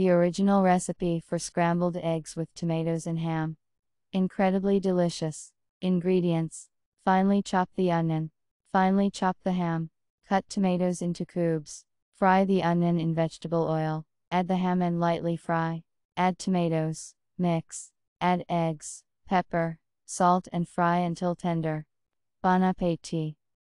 the original recipe for scrambled eggs with tomatoes and ham. Incredibly delicious. Ingredients Finely chop the onion. Finely chop the ham. Cut tomatoes into cubes. Fry the onion in vegetable oil. Add the ham and lightly fry. Add tomatoes. Mix. Add eggs, pepper, salt, and fry until tender. Bon appetit.